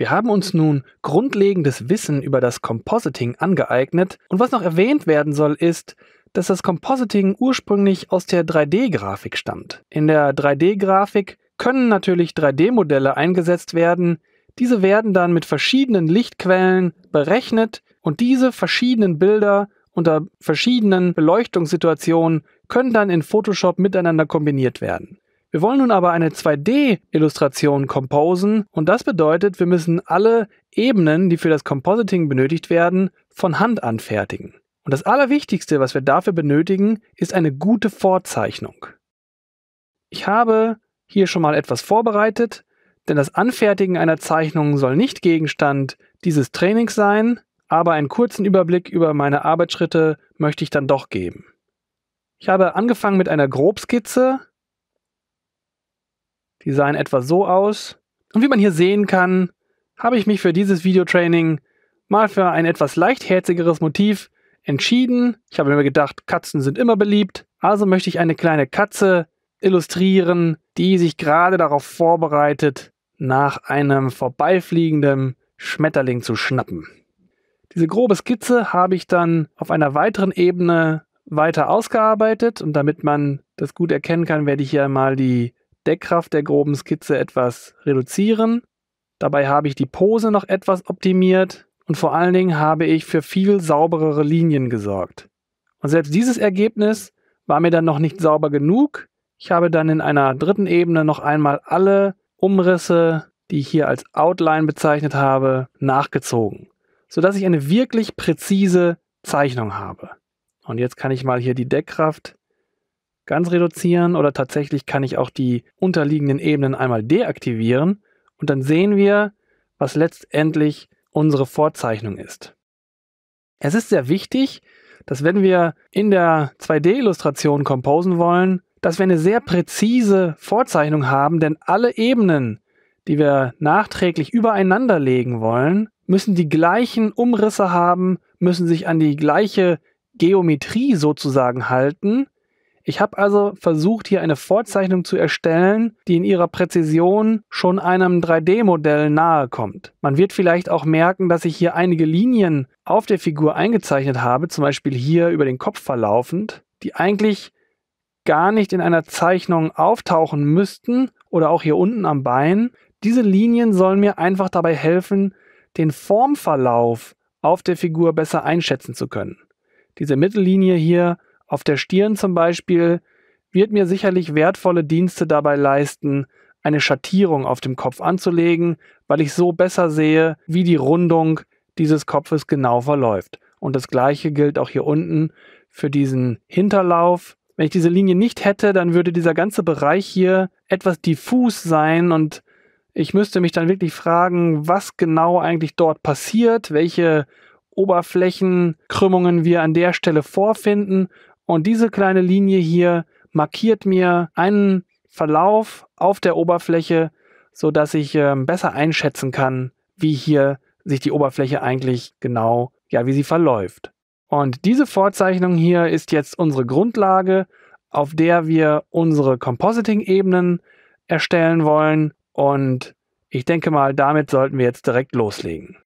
Wir haben uns nun grundlegendes Wissen über das Compositing angeeignet und was noch erwähnt werden soll ist, dass das Compositing ursprünglich aus der 3D-Grafik stammt. In der 3D-Grafik können natürlich 3D-Modelle eingesetzt werden, diese werden dann mit verschiedenen Lichtquellen berechnet und diese verschiedenen Bilder unter verschiedenen Beleuchtungssituationen können dann in Photoshop miteinander kombiniert werden. Wir wollen nun aber eine 2D-Illustration composen und das bedeutet, wir müssen alle Ebenen, die für das Compositing benötigt werden, von Hand anfertigen. Und das Allerwichtigste, was wir dafür benötigen, ist eine gute Vorzeichnung. Ich habe hier schon mal etwas vorbereitet, denn das Anfertigen einer Zeichnung soll nicht Gegenstand dieses Trainings sein, aber einen kurzen Überblick über meine Arbeitsschritte möchte ich dann doch geben. Ich habe angefangen mit einer Grobskizze, die sahen etwa so aus. Und wie man hier sehen kann, habe ich mich für dieses Videotraining mal für ein etwas leichtherzigeres Motiv entschieden. Ich habe mir gedacht, Katzen sind immer beliebt. Also möchte ich eine kleine Katze illustrieren, die sich gerade darauf vorbereitet, nach einem vorbeifliegenden Schmetterling zu schnappen. Diese grobe Skizze habe ich dann auf einer weiteren Ebene weiter ausgearbeitet und damit man das gut erkennen kann, werde ich hier mal die Deckkraft der groben Skizze etwas reduzieren. Dabei habe ich die Pose noch etwas optimiert und vor allen Dingen habe ich für viel sauberere Linien gesorgt. Und selbst dieses Ergebnis war mir dann noch nicht sauber genug. Ich habe dann in einer dritten Ebene noch einmal alle Umrisse, die ich hier als Outline bezeichnet habe, nachgezogen, sodass ich eine wirklich präzise Zeichnung habe. Und jetzt kann ich mal hier die Deckkraft ganz reduzieren oder tatsächlich kann ich auch die unterliegenden Ebenen einmal deaktivieren und dann sehen wir, was letztendlich unsere Vorzeichnung ist. Es ist sehr wichtig, dass wenn wir in der 2D-Illustration komposen wollen, dass wir eine sehr präzise Vorzeichnung haben, denn alle Ebenen, die wir nachträglich übereinander legen wollen, müssen die gleichen Umrisse haben, müssen sich an die gleiche Geometrie sozusagen halten, ich habe also versucht, hier eine Vorzeichnung zu erstellen, die in ihrer Präzision schon einem 3D-Modell nahe kommt. Man wird vielleicht auch merken, dass ich hier einige Linien auf der Figur eingezeichnet habe, zum Beispiel hier über den Kopf verlaufend, die eigentlich gar nicht in einer Zeichnung auftauchen müssten oder auch hier unten am Bein. Diese Linien sollen mir einfach dabei helfen, den Formverlauf auf der Figur besser einschätzen zu können. Diese Mittellinie hier auf der Stirn zum Beispiel wird mir sicherlich wertvolle Dienste dabei leisten, eine Schattierung auf dem Kopf anzulegen, weil ich so besser sehe, wie die Rundung dieses Kopfes genau verläuft. Und das gleiche gilt auch hier unten für diesen Hinterlauf. Wenn ich diese Linie nicht hätte, dann würde dieser ganze Bereich hier etwas diffus sein und ich müsste mich dann wirklich fragen, was genau eigentlich dort passiert, welche Oberflächenkrümmungen wir an der Stelle vorfinden und diese kleine Linie hier markiert mir einen Verlauf auf der Oberfläche, sodass ich äh, besser einschätzen kann, wie hier sich die Oberfläche eigentlich genau, ja, wie sie verläuft. Und diese Vorzeichnung hier ist jetzt unsere Grundlage, auf der wir unsere Compositing-Ebenen erstellen wollen. Und ich denke mal, damit sollten wir jetzt direkt loslegen.